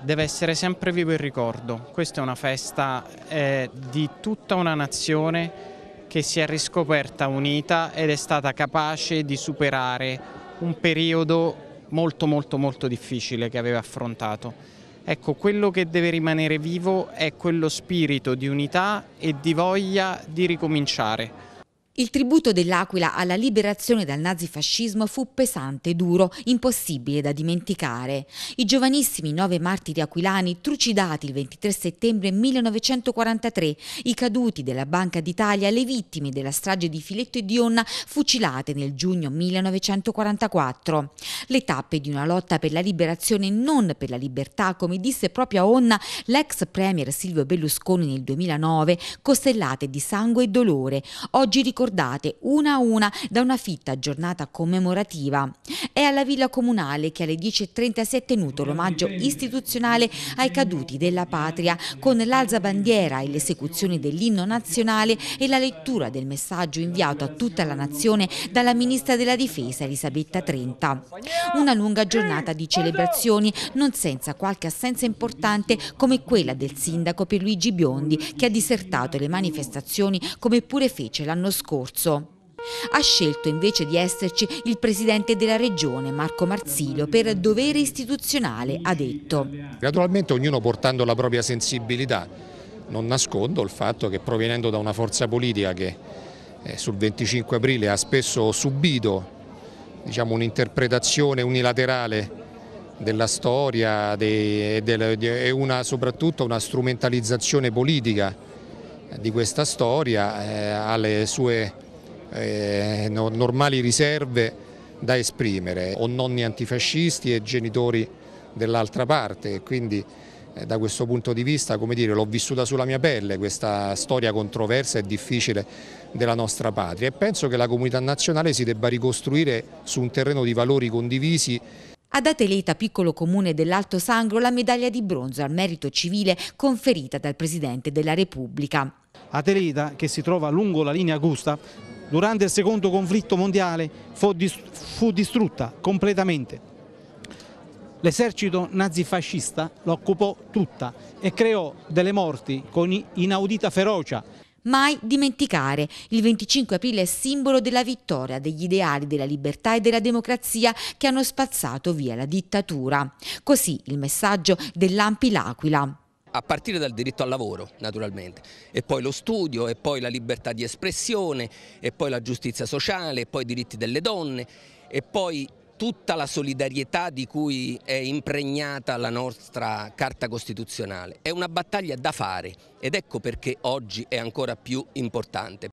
Deve essere sempre vivo il ricordo, questa è una festa eh, di tutta una nazione che si è riscoperta unita ed è stata capace di superare un periodo molto molto molto difficile che aveva affrontato. Ecco, quello che deve rimanere vivo è quello spirito di unità e di voglia di ricominciare. Il tributo dell'Aquila alla liberazione dal nazifascismo fu pesante, duro, impossibile da dimenticare. I giovanissimi nove martiri aquilani trucidati il 23 settembre 1943, i caduti della Banca d'Italia, le vittime della strage di Filetto e Dionna fucilate nel giugno 1944 le tappe di una lotta per la liberazione e non per la libertà, come disse proprio a Onna l'ex premier Silvio Berlusconi nel 2009, costellate di sangue e dolore, oggi ricordate una a una da una fitta giornata commemorativa. È alla Villa Comunale che alle 10.30 si è tenuto l'omaggio istituzionale ai caduti della patria, con l'alza bandiera e l'esecuzione dell'inno nazionale e la lettura del messaggio inviato a tutta la nazione dalla Ministra della Difesa Elisabetta Trenta. Una lunga giornata di celebrazioni, non senza qualche assenza importante come quella del sindaco Pierluigi Biondi, che ha disertato le manifestazioni come pure fece l'anno scorso. Ha scelto invece di esserci il presidente della regione Marco Marzilio per dovere istituzionale, ha detto. Naturalmente ognuno portando la propria sensibilità, non nascondo il fatto che provenendo da una forza politica che eh, sul 25 aprile ha spesso subito diciamo, un'interpretazione unilaterale della storia e una, soprattutto una strumentalizzazione politica di questa storia eh, alle sue eh, no, normali riserve da esprimere, o nonni antifascisti e genitori dell'altra parte, quindi eh, da questo punto di vista l'ho vissuta sulla mia pelle questa storia controversa e difficile della nostra patria e penso che la comunità nazionale si debba ricostruire su un terreno di valori condivisi ad Ateleta, piccolo comune dell'Alto Sangro, la medaglia di bronzo al merito civile conferita dal Presidente della Repubblica. Ateleta, che si trova lungo la linea Augusta, durante il secondo conflitto mondiale fu distrutta completamente L'esercito nazifascista l'occupò tutta e creò delle morti con inaudita ferocia. Mai dimenticare, il 25 aprile è simbolo della vittoria, degli ideali della libertà e della democrazia che hanno spazzato via la dittatura. Così il messaggio dell'Ampi L'Aquila a partire dal diritto al lavoro naturalmente e poi lo studio e poi la libertà di espressione e poi la giustizia sociale e poi i diritti delle donne e poi tutta la solidarietà di cui è impregnata la nostra Carta Costituzionale. È una battaglia da fare ed ecco perché oggi è ancora più importante.